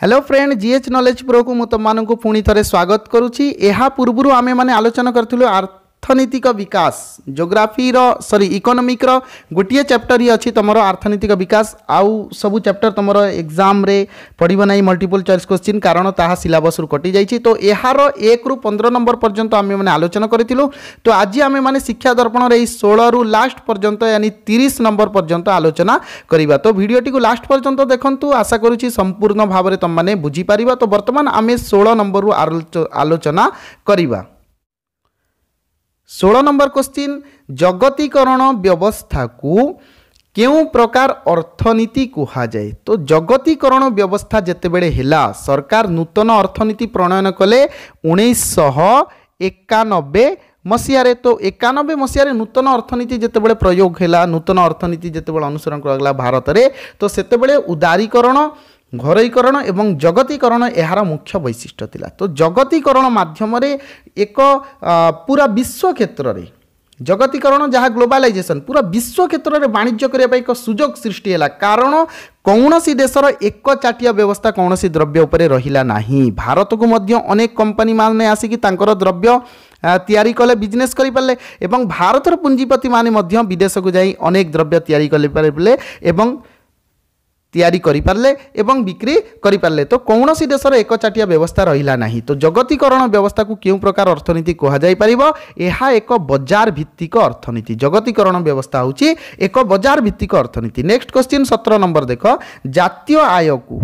hello friend জিএচ knowledge প্রোকু মু তোমাকে পুঁথরে স্বাগত করুছি এহা পূর্বর আমি মানে আলোচনা করলু ଅର୍ଥନୈତିକ ବିକାଶ ଜୋଗ୍ରାଫିର ସରି ଇକୋନୋମିକ୍ର ଗୋଟିଏ ଚାପ୍ଟର ହିଁ ଅଛି ତୁମର ଅର୍ଥନୈତିକ ବିକାଶ ଆଉ ସବୁ ଚାପ୍ଟର ତୁମର ଏକ୍ଜାମ୍ରେ ପଡ଼ିବ ନାହିଁ ମଲ୍ଟିପୁଲ୍ ଚଏସ୍ କ୍ୱେଶ୍ଚିନ୍ କାରଣ ତାହା ସିଲାବସ୍ରୁ କଟିଯାଇଛି ତ ଏହାର ଏକରୁ ପନ୍ଦର ନମ୍ବର ପର୍ଯ୍ୟନ୍ତ ଆମେମାନେ ଆଲୋଚନା କରିଥିଲୁ ତ ଆଜି ଆମେମାନେ ଶିକ୍ଷା ଦର୍ପଣର ଏହି ଷୋହଳରୁ ଲାଷ୍ଟ ପର୍ଯ୍ୟନ୍ତ ୟାନି ତିରିଶ ନମ୍ବର ପର୍ଯ୍ୟନ୍ତ ଆଲୋଚନା କରିବା ତ ଭିଡ଼ିଓଟିକୁ ଲାଷ୍ଟ ପର୍ଯ୍ୟନ୍ତ ଦେଖନ୍ତୁ ଆଶା କରୁଛି ସମ୍ପୂର୍ଣ୍ଣ ଭାବରେ ତୁମମାନେ ବୁଝିପାରିବ ତ ବର୍ତ୍ତମାନ ଆମେ ଷୋହଳ ନମ୍ବରରୁ ଆଲୋଚନା କରିବା ଷୋହଳ ନମ୍ବର କୋଶ୍ଚିନ୍ ଜଗତୀକରଣ ବ୍ୟବସ୍ଥାକୁ କେଉଁ ପ୍ରକାର ଅର୍ଥନୀତି କୁହାଯାଏ ତ ଜଗତୀକରଣ ବ୍ୟବସ୍ଥା ଯେତେବେଳେ ହେଲା ସରକାର ନୂତନ ଅର୍ଥନୀତି ପ୍ରଣୟନ କଲେ ଉଣେଇଶହ ଏକାନବେ ମସିହାରେ ତ ଏକାନବେ ମସିହାରେ ନୂତନ ଅର୍ଥନୀତି ଯେତେବେଳେ ପ୍ରୟୋଗ ହେଲା ନୂତନ ଅର୍ଥନୀତି ଯେତେବେଳେ ଅନୁସରଣ କରାଗଲା ଭାରତରେ ତ ସେତେବେଳେ ଉଦାରୀକରଣ ଘରୋଇକରଣ ଏବଂ ଜଗତୀକରଣ ଏହାର ମୁଖ୍ୟ ବୈଶିଷ୍ଟ୍ୟ ଥିଲା ତ ଜଗତୀକରଣ ମାଧ୍ୟମରେ ଏକ ପୁରା ବିଶ୍ୱ କ୍ଷେତ୍ରରେ ଜଗତୀକରଣ ଯାହା ଗ୍ଲୋବାଲାଇଜେସନ୍ ପୁରା ବିଶ୍ୱ କ୍ଷେତ୍ରରେ ବାଣିଜ୍ୟ କରିବା ପାଇଁ ଏକ ସୁଯୋଗ ସୃଷ୍ଟି ହେଲା କାରଣ କୌଣସି ଦେଶର ଏକ ଚାଟିଆ ବ୍ୟବସ୍ଥା କୌଣସି ଦ୍ରବ୍ୟ ଉପରେ ରହିଲା ନାହିଁ ଭାରତକୁ ମଧ୍ୟ ଅନେକ କମ୍ପାନୀମାନେ ଆସିକି ତାଙ୍କର ଦ୍ରବ୍ୟ ତିଆରି କଲେ ବିଜନେସ୍ କରିପାରିଲେ ଏବଂ ଭାରତର ପୁଞ୍ଜିପତିମାନେ ମଧ୍ୟ ବିଦେଶକୁ ଯାଇ ଅନେକ ଦ୍ରବ୍ୟ ତିଆରି କରିପାରିଲେ ଏବଂ ତିଆରି କରିପାରିଲେ ଏବଂ ବିକ୍ରି କରିପାରିଲେ ତ କୌଣସି ଦେଶର ଏକଚାଟିଆ ବ୍ୟବସ୍ଥା ରହିଲା ନାହିଁ ତ ଜଗତୀକରଣ ବ୍ୟବସ୍ଥାକୁ କେଉଁ ପ୍ରକାର ଅର୍ଥନୀତି କୁହାଯାଇପାରିବ ଏହା ଏକ ବଜାର ଭିତ୍ତିକ ଅର୍ଥନୀତି ଜଗତୀକରଣ ବ୍ୟବସ୍ଥା ହେଉଛି ଏକ ବଜାର ଭିତ୍ତିକ ଅର୍ଥନୀତି ନେକ୍ସଟ କ୍ୱେଶ୍ଚିନ୍ ସତର ନମ୍ବର ଦେଖ ଜାତୀୟ ଆୟକୁ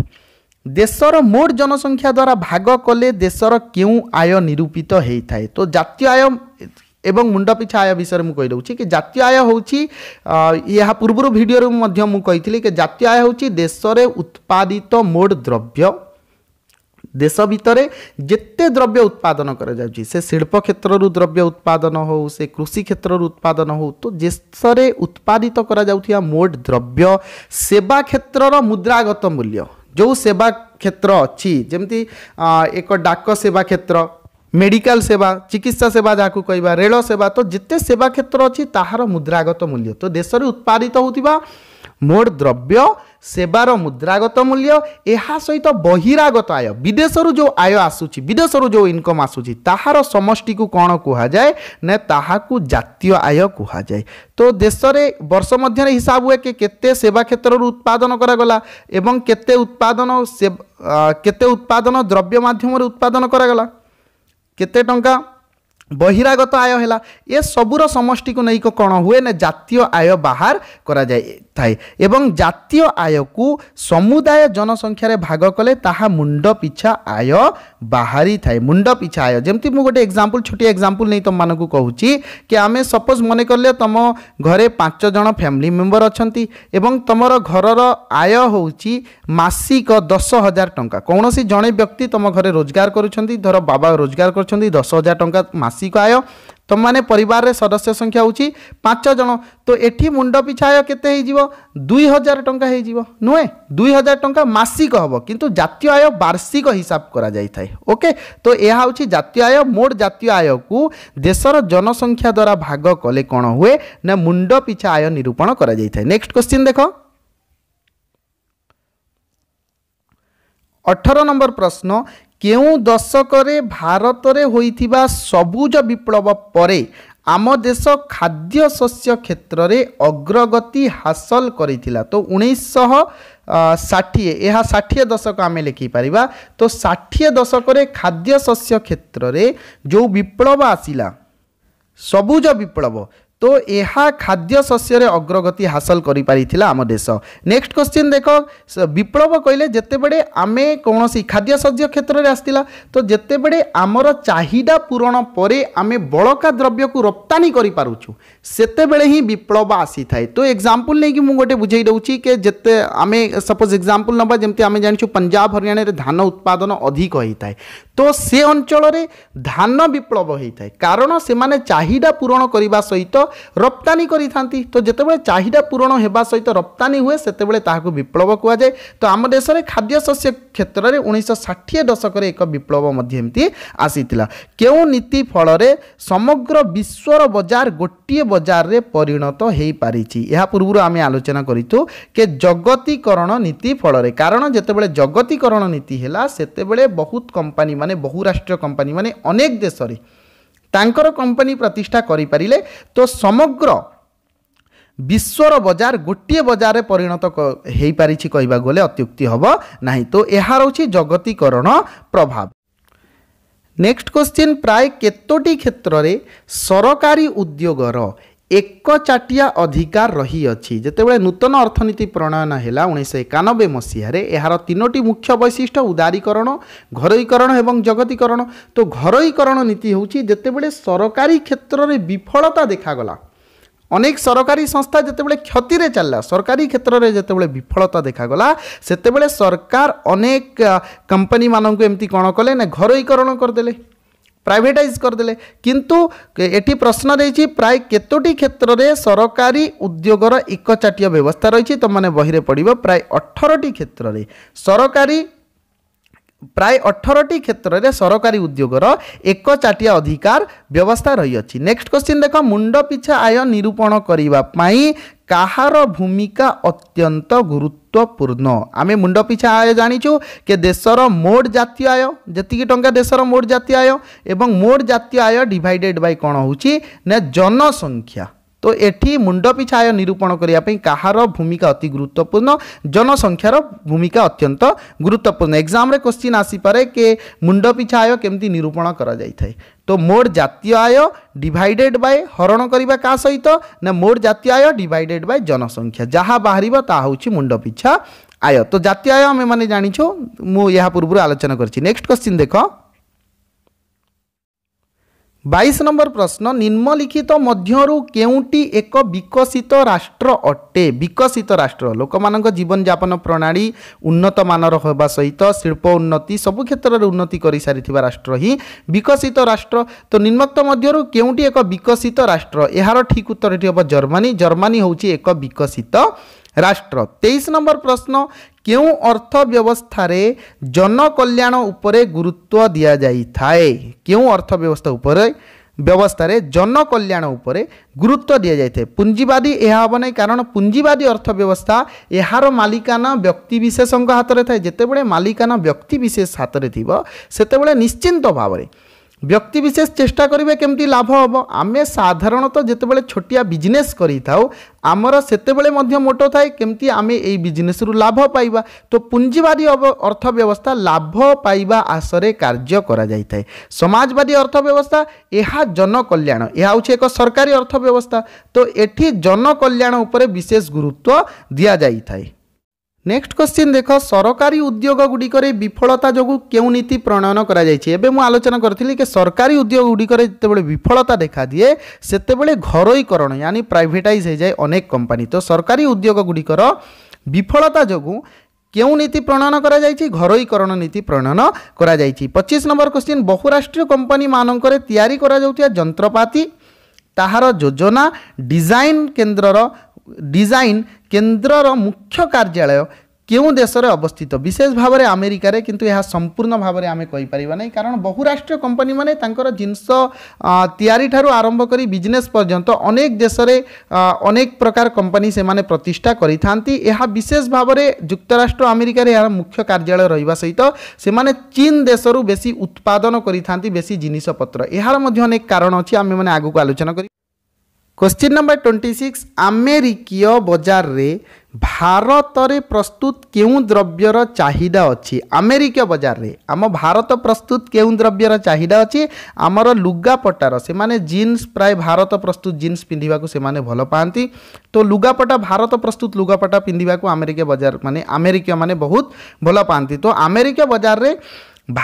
ଦେଶର ମୋଟ ଜନସଂଖ୍ୟା ଦ୍ୱାରା ଭାଗ କଲେ ଦେଶର କେଉଁ ଆୟ ନିରୂପିତ ହୋଇଥାଏ ତ ଜାତୀୟ ଆୟ ଏବଂ ମୁଣ୍ଡପିଛା ଆୟ ବିଷୟରେ ମୁଁ କହିଦେଉଛି କି ଜାତୀୟ ଆୟ ହେଉଛି ଏହା ପୂର୍ବରୁ ଭିଡ଼ିଓରେ ମଧ୍ୟ ମୁଁ କହିଥିଲି କି ଜାତୀୟ ଆୟ ହେଉଛି ଦେଶରେ ଉତ୍ପାଦିତ ମୋଟ ଦ୍ରବ୍ୟ ଦେଶ ଭିତରେ ଯେତେ ଦ୍ରବ୍ୟ ଉତ୍ପାଦନ କରାଯାଉଛି ସେ ଶିଳ୍ପ କ୍ଷେତ୍ରରୁ ଦ୍ରବ୍ୟ ଉତ୍ପାଦନ ହେଉ ସେ କୃଷି କ୍ଷେତ୍ରରୁ ଉତ୍ପାଦନ ହେଉ ତ ଦେଶରେ ଉତ୍ପାଦିତ କରାଯାଉଥିବା ମୋଟ ଦ୍ରବ୍ୟ ସେବା କ୍ଷେତ୍ରର ମୁଦ୍ରାଗତ ମୂଲ୍ୟ ଯେଉଁ ସେବା କ୍ଷେତ୍ର ଅଛି ଯେମିତି ଏକ ଡାକ ସେବା କ୍ଷେତ୍ର মেডিকাল সেবা চিকিৎসা সেবা যা কহবা রেল সেবা তো যেতে সেবা ক্ষেত্র অহার মুদ্রাগত মূল্য তো দেশের উৎপাদিত হওয়া মোট দ্রব্য সেবার মুদ্রাগত মূল্য এহা সহিত বহিরাগত আয় বিদেশর যে আয় আসুচি বিদেশর যে ইনকম আসুচি তাহার সমষ্টি কু কোণ কুহযায় না তাহা জাতীয় আয় কুহযায় তো দেশের বর্ষ মধ্যে হিসাব হুয়ে কি কেতে সেবা ক্ষেত্রর উৎপাদন করা এবং কেতে উৎপাদন কেতে উৎপাদন দ্রব্য মাধ্যমে উৎপাদন করাগলা केते टा বহিরাগত আয় হেলা এ সবুর সমষ্টিকে নেই কোণ হুয়ে না জাতীয় আয় বাহার করা যাই থাকে এবং জাতীয় আয়কু সমুদায় জনসংখ্যার ভাগ কলে তাহা মুন্ড পিছা আয় বাহারি থাকে মুন্ড পিছা আয় যেমতি মু গোটে এক্সাম্পল ছোটিয়া এক্সাম্পল নেই তোমাকে কুচি কি আমি সপোজ মনে করলে তুম ঘরে পাঁচ জন ফ্যামিলি মেম্বর অনেক এবং তোমার ঘরর আয় হচ্ছে মাসিক দশ হাজার টঙ্কা কৌশি জনে ব্যক্তি তুম ঘরে রোজগার করছেন ধর বাবা রোজগার করছেন দশ হাজার টঙ্কা মাস ମାସିକ ଆୟ ତୁମମାନେ ପରିବାରରେ ସଦସ୍ୟ ସଂଖ୍ୟା ହେଉଛି ପାଞ୍ଚ ଜଣ ତ ଏଠି ମୁଣ୍ଡ ପିଛା ଆୟ କେତେ ହେଇଯିବ ଦୁଇ ହଜାର ଟଙ୍କା ହେଇଯିବ ନୁହେଁ ଦୁଇ ହଜାର ଟଙ୍କା ମାସିକ ହେବ କିନ୍ତୁ ଜାତୀୟ ଆୟ ବାର୍ଷିକ ହିସାବ କରାଯାଇଥାଏ ଓକେ ତ ଏହା ହେଉଛି ଜାତୀୟ ଆୟ ମୋଟ ଜାତୀୟ ଆୟକୁ ଦେଶର ଜନସଂଖ୍ୟା ଦ୍ୱାରା ଭାଗ କଲେ କ'ଣ ହୁଏ ନା ମୁଣ୍ଡ ପିଛା ଆୟ ନିରୂପଣ କରାଯାଇଥାଏ ନେକ୍ସଟ କ୍ୱେଶ୍ଚିନ୍ ଦେଖ ଅଠର ନମ୍ବର ପ୍ରଶ୍ନ କେଉଁ ଦଶକରେ ଭାରତରେ ହୋଇଥିବା ସବୁଜ ବିପ୍ଳବ ପରେ ଆମ ଦେଶ ଖାଦ୍ୟ ଶସ୍ୟ କ୍ଷେତ୍ରରେ ଅଗ୍ରଗତି ହାସଲ କରିଥିଲା ତ ଉଣେଇଶହ ଷାଠିଏ ଏହା ଷାଠିଏ ଦଶକ ଆମେ ଲେଖିପାରିବା ତ ଷାଠିଏ ଦଶକରେ ଖାଦ୍ୟ ଶସ୍ୟ କ୍ଷେତ୍ରରେ ଯେଉଁ ବିପ୍ଳବ ଆସିଲା ସବୁଜ ବିପ୍ଳବ তো এহা খাদ্য শস্যরে অগ্রগতি হাসল করে পারিছিলা আম দেশ নেক্সট কোশ্চিন দেখ বিপ্লব কহিলে যেতবে আমি কোণী খাদ্য শস্য ক্ষেত্রে আসছিল তো যেতবে আমার চাহিদা পূরণ পরে আমি বড়কা দ্রব্যকু রপ্তানি করে পুছু সেতবে হি বিপ্লব আসি থাকে তো এক্সাম্পল নেই মু গোটে বুঝাই দেছি কে যেতে আমি সপোজ এক্সাম্পল নবা যেমন আমি জাঁচু পঞ্জাব হরিয়ানার ধান উৎপাদন অধিক হয়ে থাকে তো সে অঞ্চলের ধান বিপ্লব হয়ে থাকে কারণ সে চাহিদা পূরণ করা সহিত ରପ୍ତାନି କରିଥାନ୍ତି ତ ଯେତେବେଳେ ଚାହିଦା ପୂରଣ ହେବା ସହିତ ରପ୍ତାନି ହୁଏ ସେତେବେଳେ ତାହାକୁ ବିପ୍ଳବ କୁହାଯାଏ ତ ଆମ ଦେଶରେ ଖାଦ୍ୟଶସ୍ୟ କ୍ଷେତ୍ରରେ ଉଣେଇଶହ ଷାଠିଏ ଦଶକରେ ଏକ ବିପ୍ଳବ ମଧ୍ୟ ଏମିତି ଆସିଥିଲା କେଉଁ ନୀତି ଫଳରେ ସମଗ୍ର ବିଶ୍ୱର ବଜାର ଗୋଟିଏ ବଜାରରେ ପରିଣତ ହୋଇପାରିଛି ଏହା ପୂର୍ବରୁ ଆମେ ଆଲୋଚନା କରିଛୁ କି ଜଗତୀକରଣ ନୀତି ଫଳରେ କାରଣ ଯେତେବେଳେ ଜଗତୀକରଣ ନୀତି ହେଲା ସେତେବେଳେ ବହୁତ କମ୍ପାନୀମାନେ ବହୁରାଷ୍ଟ୍ରୀୟ କମ୍ପାନୀମାନେ ଅନେକ ଦେଶରେ ତାଙ୍କର କମ୍ପାନୀ ପ୍ରତିଷ୍ଠା କରିପାରିଲେ ତ ସମଗ୍ର ବିଶ୍ୱର ବଜାର ଗୋଟିଏ ବଜାରରେ ପରିଣତ ହୋଇପାରିଛି କହିବାକୁ ଗଲେ ଅତ୍ୟୁକ୍ତି ହେବ ନାହିଁ ତ ଏହା ରହୁଛି ଜଗତୀକରଣ ପ୍ରଭାବ ନେକ୍ସଟ କ୍ୱେଶ୍ଚିନ୍ ପ୍ରାୟ କେତୋଟି କ୍ଷେତ୍ରରେ ସରକାରୀ ଉଦ୍ୟୋଗର ଏକ ଚାଟିଆ ଅଧିକାର ରହିଅଛି ଯେତେବେଳେ ନୂତନ ଅର୍ଥନୀତି ପ୍ରଣୟନ ହେଲା ଉଣେଇଶହ ଏକାନବେ ମସିହାରେ ଏହାର ତିନୋଟି ମୁଖ୍ୟ ବୈଶିଷ୍ଟ୍ୟ ଉଦାରୀକରଣ ଘରୋଇକରଣ ଏବଂ ଜଗତୀକରଣ ତ ଘରୋଇକରଣ ନୀତି ହେଉଛି ଯେତେବେଳେ ସରକାରୀ କ୍ଷେତ୍ରରେ ବିଫଳତା ଦେଖାଗଲା ଅନେକ ସରକାରୀ ସଂସ୍ଥା ଯେତେବେଳେ କ୍ଷତିରେ ଚାଲିଲା ସରକାରୀ କ୍ଷେତ୍ରରେ ଯେତେବେଳେ ବିଫଳତା ଦେଖାଗଲା ସେତେବେଳେ ସରକାର ଅନେକ କମ୍ପାନୀମାନଙ୍କୁ ଏମିତି କ'ଣ କଲେ ନା ଘରୋଇକରଣ କରିଦେଲେ ପ୍ରାଇଭେଟାଇଜ୍ କରିଦେଲେ କିନ୍ତୁ ଏଠି ପ୍ରଶ୍ନ ରହିଛି ପ୍ରାୟ କେତୋଟି କ୍ଷେତ୍ରରେ ସରକାରୀ ଉଦ୍ୟୋଗର ଏକଚାଟିଆ ବ୍ୟବସ୍ଥା ରହିଛି ତୁମମାନେ ବହିରେ ପଡ଼ିବ ପ୍ରାୟ ଅଠରଟି କ୍ଷେତ୍ରରେ ସରକାରୀ প্রায় অঠরটি ক্ষেত্রে সরকারি উদ্যোগর এক চাটিয়া অধিকার ব্যবস্থা রয়েছে নেক্সট কোশ্চিন দেখ মুন্ড পিছা আয় নিরূপণ করা কাহার ভূমিকা অত্যন্ত গুরুত্বপূর্ণ আমি মুন্ড পিছা আয় জাঁচু কে দেশর মোট জাতীয় আয় যেতিকি টঙ্কা দেশর মোট জাতীয় আয় এবং মোট জাতীয় আয় ডিভাইডেড বাই কোণ হচ্ছে না জনসংখ্যা তো এটি মুন্ড পিছায় নিরূপণ করা কাহার ভূমিকা অতি গুরুত্বপূর্ণ জনসংখ্যার ভূমিকা অত্যন্ত গুরুত্বপূর্ণ এক্সামে কোশ্চিন আসিপারে কে মুন্ড পিছা আয় কেমতি নিরূপণ করা যাই তো মোট জাতীয় আয় ডিভাইডেড বাই হরণ করা কাহ সহিত না মোট জাতীয় আয় ডিভাইডেড বাই জনসংখ্যা যাহা বাহার তা হচ্ছে মুন্ড পিছা আয় তো জাতীয় আয় আমি মানে জাঁচু মু পূর্ব আলোচনা করছি নেক্সট কোশ্চিন দেখ ବାଇଶ ନମ୍ବର ପ୍ରଶ୍ନ ନିମ୍ନଲିଖିତ ମଧ୍ୟରୁ କେଉଁଟି ଏକ ବିକଶିତ ରାଷ୍ଟ୍ର ଅଟେ ବିକଶିତ ରାଷ୍ଟ୍ର ଲୋକମାନଙ୍କ ଜୀବନଯାପନ ପ୍ରଣାଳୀ ଉନ୍ନତମାନର ହେବା ସହିତ ଶିଳ୍ପ ଉନ୍ନତି ସବୁ କ୍ଷେତ୍ରରେ ଉନ୍ନତି କରିସାରିଥିବା ରାଷ୍ଟ୍ର ହିଁ ବିକଶିତ ରାଷ୍ଟ୍ର ତ ନିମ୍ନକ୍ତ ମଧ୍ୟରୁ କେଉଁଟି ଏକ ବିକଶିତ ରାଷ୍ଟ୍ର ଏହାର ଠିକ୍ ଉତ୍ତରଟି ହେବ ଜର୍ମାନୀ ଜର୍ମାନୀ ହେଉଛି ଏକ ବିକଶିତ রাষ্ট্র তেইশ নম্বর প্রশ্ন কেউ অর্থব্যবস্থার জনকল্যাণ উপরে গুরুত্ব দিয়া যাই থাকে কেউ অর্থব্যবস্থা উপরে ব্যবস্থায় জনকল্যাণ উপরে গুরুত্ব দিয়া যাই পুঞ্জিবাদী এ হব না কারণ পুঞ্জিবাদী অর্থব্যবস্থা এর মালিকানা ব্যক্তিবিশেষঙ্ হাতরে থাকে যেতবে মালিকানা ব্যক্তিবিশেষ হাতরে থাকবে সেতবে নিশ্চিন্ত ভাবে ବ୍ୟକ୍ତିବିଶେଷ ଚେଷ୍ଟା କରିବେ କେମିତି ଲାଭ ହେବ ଆମେ ସାଧାରଣତଃ ଯେତେବେଳେ ଛୋଟିଆ ବିଜନେସ୍ କରିଥାଉ ଆମର ସେତେବେଳେ ମଧ୍ୟ ମୋଟ ଥାଏ କେମିତି ଆମେ ଏଇ ବିଜନେସ୍ରୁ ଲାଭ ପାଇବା ତ ପୁଞ୍ଜିବାଦୀ ଅର୍ଥବ୍ୟବସ୍ଥା ଲାଭ ପାଇବା ଆଶରେ କାର୍ଯ୍ୟ କରାଯାଇଥାଏ ସମାଜବାଦୀ ଅର୍ଥବ୍ୟବସ୍ଥା ଏହା ଜନକଲ୍ୟାଣ ଏହା ହେଉଛି ଏକ ସରକାରୀ ଅର୍ଥବ୍ୟବସ୍ଥା ତ ଏଠି ଜନକଲ୍ୟାଣ ଉପରେ ବିଶେଷ ଗୁରୁତ୍ୱ ଦିଆଯାଇଥାଏ নেক্সট কোশ্চিন দেখ সরকারি উদ্যোগ গুড়িকরে বিফলতা যোগুঁ কেউ নীতি প্রণয়ন করা যাই এবে মু আলোচনা করি কি সরকারি উদ্যোগ গুড়িকরে যেতবে বিফলতা দেখা দিয়ে সেতবে ঘরোইকরণ ইয়ানি প্রাইভেটাইজ হয়ে যায় অনেক কোম্পানি তো সরকারি উদ্যোগ গুড়িকর বিফলতা যোগুঁ কেউ নীতি প্রণয়ন করা যাই ঘরোইকরণ নীতি প্রণয়ন করা যাই পঁচিশ নম্বর কোশ্চিন বহুরাষ্ট্রীয় কোম্পানি মানকরে তিয়ারি করা যাওয়া যন্ত্রপাতি ତାହାର ଯୋଜନା ଡିଜାଇନ୍ କେନ୍ଦ୍ରର ଡିଜାଇନ୍ କେନ୍ଦ୍ରର ମୁଖ୍ୟ କାର୍ଯ୍ୟାଳୟ କେଉଁ ଦେଶରେ ଅବସ୍ଥିତ ବିଶେଷ ଭାବରେ ଆମେରିକାରେ କିନ୍ତୁ ଏହା ସମ୍ପୂର୍ଣ୍ଣ ଭାବରେ ଆମେ କହିପାରିବା ନାହିଁ କାରଣ ବହୁରାଷ୍ଟ୍ରୀୟ କମ୍ପାନୀମାନେ ତାଙ୍କର ଜିନିଷ ତିଆରିଠାରୁ ଆରମ୍ଭ କରି ବିଜନେସ୍ ପର୍ଯ୍ୟନ୍ତ ଅନେକ ଦେଶରେ ଅନେକ ପ୍ରକାର କମ୍ପାନୀ ସେମାନେ ପ୍ରତିଷ୍ଠା କରିଥାନ୍ତି ଏହା ବିଶେଷ ଭାବରେ ଯୁକ୍ତରାଷ୍ଟ୍ର ଆମେରିକାରେ ଏହାର ମୁଖ୍ୟ କାର୍ଯ୍ୟାଳୟ ରହିବା ସହିତ ସେମାନେ ଚୀନ ଦେଶରୁ ବେଶୀ ଉତ୍ପାଦନ କରିଥାନ୍ତି ବେଶୀ ଜିନିଷପତ୍ର ଏହାର ମଧ୍ୟ ଅନେକ କାରଣ ଅଛି ଆମେମାନେ ଆଗକୁ ଆଲୋଚନା କରିବା କୋଶ୍ଚିନ୍ ନମ୍ବର ଟ୍ୱେଣ୍ଟି ସିକ୍ସ ଆମେରିକୀୟ ବଜାରରେ ଭାରତରେ ପ୍ରସ୍ତୁତ କେଉଁ ଦ୍ରବ୍ୟର ଚାହିଦା ଅଛି ଆମେରିକୀୟ ବଜାରରେ ଆମ ଭାରତ ପ୍ରସ୍ତୁତ କେଉଁ ଦ୍ରବ୍ୟର ଚାହିଦା ଅଛି ଆମର ଲୁଗାପଟାର ସେମାନେ ଜିନ୍ସ ପ୍ରାୟ ଭାରତ ପ୍ରସ୍ତୁତ ଜିନ୍ସ ପିନ୍ଧିବାକୁ ସେମାନେ ଭଲ ପାଆନ୍ତି ତ ଲୁଗାପଟା ଭାରତ ପ୍ରସ୍ତୁତ ଲୁଗାପଟା ପିନ୍ଧିବାକୁ ଆମେରିକୀୟ ବଜାର ମାନେ ଆମେରିକୀୟ ମାନେ ବହୁତ ଭଲ ପାଆନ୍ତି ତ ଆମେରିକୀୟ ବଜାରରେ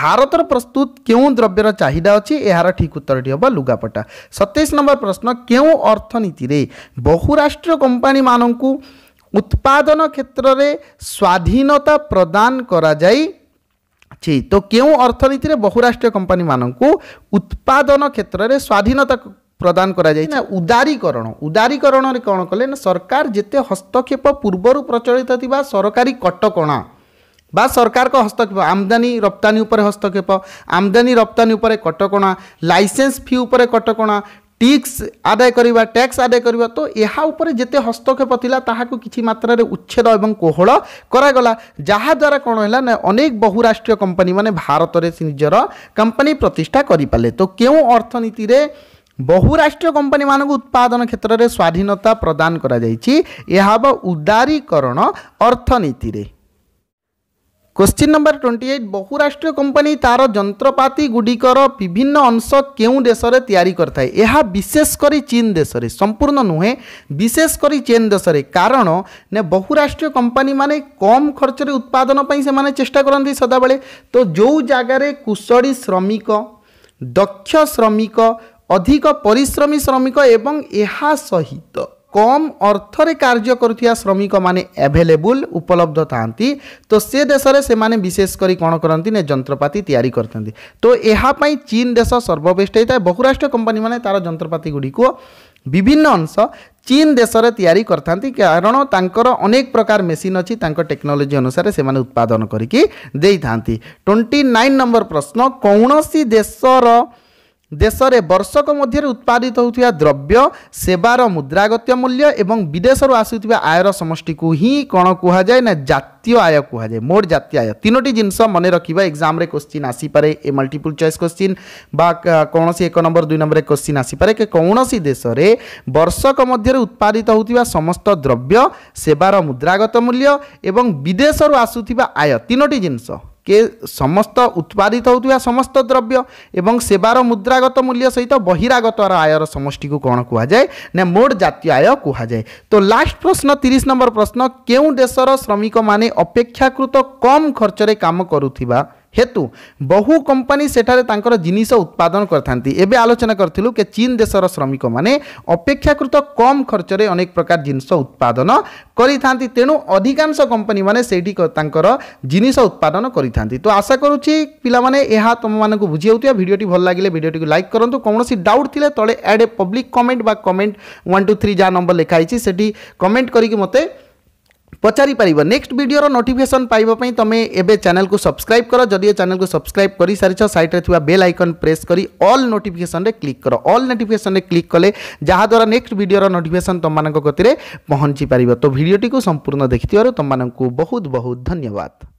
ଭାରତର ପ୍ରସ୍ତୁତ କେଉଁ ଦ୍ରବ୍ୟର ଚାହିଦା ଅଛି ଏହାର ଠିକ୍ ଉତ୍ତରଟି ହେବ ଲୁଗାପଟା ସତେଇଶ ନମ୍ବର ପ୍ରଶ୍ନ କେଉଁ ଅର୍ଥନୀତିରେ ବହୁରାଷ୍ଟ୍ରୀୟ କମ୍ପାନୀମାନଙ୍କୁ ଉତ୍ପାଦନ କ୍ଷେତ୍ରରେ ସ୍ୱାଧୀନତା ପ୍ରଦାନ କରାଯାଇ ଛି ତ କେଉଁ ଅର୍ଥନୀତିରେ ବହୁରାଷ୍ଟ୍ରୀୟ କମ୍ପାନୀମାନଙ୍କୁ ଉତ୍ପାଦନ କ୍ଷେତ୍ରରେ ସ୍ୱାଧୀନତା প্রদান করা যাই না উদারীকরণ উদারীকরণের কোণ কলে না সরকার যেতে হস্তক্ষেপ পূর্বর প্রচলিত থাকা সরকারি কটকণা বা সরকারক হস্তক্ষেপ আমদানি রপ্তানি উপরে হস্তক্ষেপ আমদানি রপ্তানি উপরে কটকণা লাইসেন্স ফি উপরে কটকণা টিক্স আদায় করা ট্যাক্স আদায় করা তো এহা উপরে যেতে হস্তক্ষেপ লা তাহাকু কিছু মাত্রার উচ্ছেদ এবং কোহল করাগলা যাহাদ্বারা কোণ হল না অনেক বহুরাষ্ট্রীয় কোম্পানি মানে ভারতের নিজের কোম্পানি প্রতিষ্ঠা করে তো কেউ অর্থনীতি বহুরাষ্ট্রীয় কোম্পানি মানুষ উৎপাদন ক্ষেত্রে স্বাধীনতা প্রদান করা যাই এ হব উদারীকরণ অর্থনীতি কোশ্চিন নম্বর টোয়েন্টি এইট বহুরাষ্ট্রীয় কোম্পানি তার যন্ত্রপাতিগুড়িকর বিভিন্ন অংশ কেউ দেশে তৈরি করে থাকে এহা বিশেষ করে চীন দেশে সম্পূর্ণ নুহে বিশেষ করে চীন দেশে কারণ না বহুরাষ্ট্রীয় কোম্পানি মানে কম খরচরে উৎপাদন সে চেষ্টা করতে সদাবেলে তো যে জায়গায় কুশলী শ্রমিক দক্ষ শ্রমিক অধিক পরিশ্রমী শ্রমিক এবং এহা সহিত কম অর্থরে কার্য করুথিয়া শ্রমিক মানে এভেলেবল উপলব্ধ থাকতে তো সে দেশে সে বিশেষ করে কোণ করতে না যন্ত্রপাতি তৈরি করতে তো এপাই চীন দেশ সর্ববেষ্ট হয়ে থাকে বহুরাষ্ট্র কোম্পানি মানে তার যন্ত্রপাতি গুড়ি বিভিন্ন অংশ চীন দেশে তৈরি করতে কারণ তাঁর অনেক প্রকার মেসিন অনেক টেকনোলোজি অনুসারে সে উৎপাদন করি দিয়ে থাকে টোয়েন্টি নাইন নম্বর প্রশ্ন কৌশি দেশর ଦେଶରେ ବର୍ଷକ ମଧ୍ୟରେ ଉତ୍ପାଦିତ ହେଉଥିବା ଦ୍ରବ୍ୟ ସେବାର ମୁଦ୍ରାଗତ୍ୟ ମୂଲ୍ୟ ଏବଂ ବିଦେଶରୁ ଆସୁଥିବା ଆୟର ସମଷ୍ଟିକୁ ହିଁ କ'ଣ କୁହାଯାଏ ନା ଜାତୀୟ ଆୟ କୁହାଯାଏ ମୋଟ ଜାତୀୟ ଆୟ ତିନୋଟି ଜିନିଷ ମନେ ରଖିବା ଏକ୍ଜାମ୍ରେ କୋଶ୍ଚିନ୍ ଆସିପାରେ ଏ ମଲ୍ଟିପୁଲ୍ ଚଏସ୍ କୋଶ୍ଚିନ୍ ବା କୌଣସି ଏକ ନମ୍ବର ଦୁଇ ନମ୍ବରରେ କୋଶ୍ଚିନ୍ ଆସିପାରେ କି କୌଣସି ଦେଶରେ ବର୍ଷକ ମଧ୍ୟରେ ଉତ୍ପାଦିତ ହେଉଥିବା ସମସ୍ତ ଦ୍ରବ୍ୟ ସେବାର ମୁଦ୍ରାଗତ ମୂଲ୍ୟ ଏବଂ ବିଦେଶରୁ ଆସୁଥିବା ଆୟ ତିନୋଟି ଜିନିଷ যে समस्त উৎপাদিত হয় বা समस्त দ্রব্য এবং সেবার মুদ্রাগত মূল্য সহিত বহিরাগতর আয়ৰ সমষ্টিক কোন কোৱা যায় নে মোট জাতীয় আয় কোৱা যায় তো লাষ্ট প্ৰশ্ন 30 নম্বৰ প্ৰশ্ন কোন দেশৰ শ্রমিকক মানে অপেক্ষাকৃত কম খৰচৰে কাম কৰുതിবা ହେତୁ ବହୁ କମ୍ପାନୀ ସେଠାରେ ତାଙ୍କର ଜିନିଷ ଉତ୍ପାଦନ କରିଥାନ୍ତି ଏବେ ଆଲୋଚନା କରିଥିଲୁ କି ଚୀନ ଦେଶର ଶ୍ରମିକମାନେ ଅପେକ୍ଷାକୃତ କମ୍ ଖର୍ଚ୍ଚରେ ଅନେକ ପ୍ରକାର ଜିନିଷ ଉତ୍ପାଦନ କରିଥାନ୍ତି ତେଣୁ ଅଧିକାଂଶ କମ୍ପାନୀମାନେ ସେଇଠି ତାଙ୍କର ଜିନିଷ ଉତ୍ପାଦନ କରିଥାନ୍ତି ତ ଆଶା କରୁଛି ପିଲାମାନେ ଏହା ତୁମମାନଙ୍କୁ ବୁଝି ହେଉଥିବା ଭିଡ଼ିଓଟି ଭଲ ଲାଗିଲେ ଭିଡ଼ିଓଟିକୁ ଲାଇକ୍ କରନ୍ତୁ କୌଣସି ଡାଉଟ୍ ଥିଲେ ତଳେ ଆଡ଼୍ ଏ ପବ୍ଲିକ୍ କମେଣ୍ଟ ବା କମେଣ୍ଟ ୱାନ୍ ଟୁ ଥ୍ରୀ ଯାହା ନମ୍ବର ଲେଖା ହେଇଛି ସେଠି କମେଣ୍ଟ କରିକି ମୋତେ पचारि नेक्स्ट भिडर नोटिकेसन पाइबापी तुम्हें एवं चैनल को सब्सक्राइब कर जदि चैनल को सब्सक्राइब कर सारी सैट्रे बेल आइकन प्रेस कर अल नोटिकेसन रे क्लिक कर अल नोटिकेसन रे क्लिक कले जहाद्वारा नेक्स्ट भिडर नोटिकेसन तुम गति में पहुँची पार तो भिडियोटी संपूर्ण देखी तुम बहुत बहुत धन्यवाद